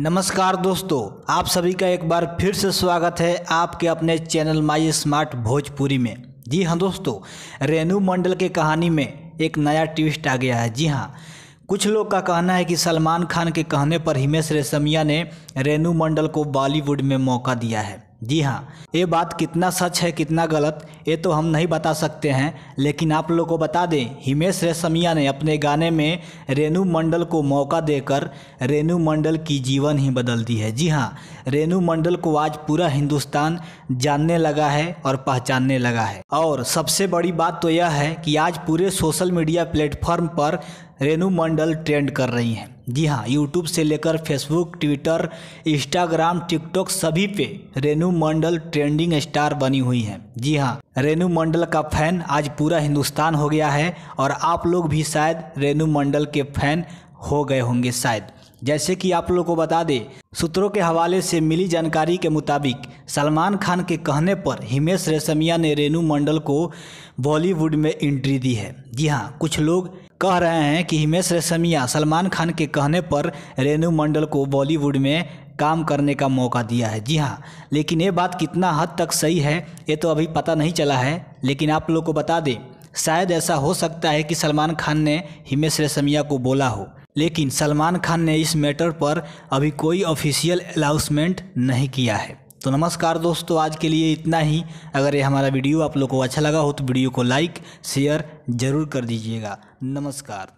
नमस्कार दोस्तों आप सभी का एक बार फिर से स्वागत है आपके अपने चैनल माई स्मार्ट भोजपुरी में जी हाँ दोस्तों रेणु मंडल के कहानी में एक नया ट्विस्ट आ गया है जी हाँ कुछ लोग का कहना है कि सलमान खान के कहने पर हिमेश रेशमिया ने रेणु मंडल को बॉलीवुड में मौका दिया है जी हाँ ये बात कितना सच है कितना गलत ये तो हम नहीं बता सकते हैं लेकिन आप लोगों को बता दें हिमेश रेशमिया ने अपने गाने में रेणु मंडल को मौका देकर रेणु मंडल की जीवन ही बदल दी है जी हाँ रेणु मंडल को आज पूरा हिंदुस्तान जानने लगा है और पहचानने लगा है और सबसे बड़ी बात तो यह है कि आज पूरे सोशल मीडिया प्लेटफॉर्म पर रेणु मंडल ट्रेंड कर रही हैं जी हाँ यूट्यूब से लेकर फेसबुक ट्विटर इंस्टाग्राम टिकटॉक सभी पे रेनू मंडल ट्रेंडिंग स्टार बनी हुई हैं जी हाँ रेनु मंडल का फैन आज पूरा हिंदुस्तान हो गया है और आप लोग भी शायद रेनू मंडल के फैन हो गए होंगे शायद जैसे कि आप लोगों को बता दें सूत्रों के हवाले से मिली जानकारी के मुताबिक सलमान खान के कहने पर हिमेश रेशमिया ने रेनू मंडल को बॉलीवुड में एंट्री दी है जी हाँ कुछ लोग कह रहे हैं कि हिमेश रेशमिया सलमान खान के कहने पर रेनू मंडल को बॉलीवुड में काम करने का मौका दिया है जी हाँ लेकिन ये बात कितना हद तक सही है ये तो अभी पता नहीं चला है लेकिन आप लोग को बता दें शायद ऐसा हो सकता है कि सलमान खान ने हिमेश रेशमिया को बोला हो लेकिन सलमान खान ने इस मैटर पर अभी कोई ऑफिशियल अनाउंसमेंट नहीं किया है तो नमस्कार दोस्तों आज के लिए इतना ही अगर ये हमारा वीडियो आप लोग को अच्छा लगा हो तो वीडियो को लाइक शेयर ज़रूर कर दीजिएगा नमस्कार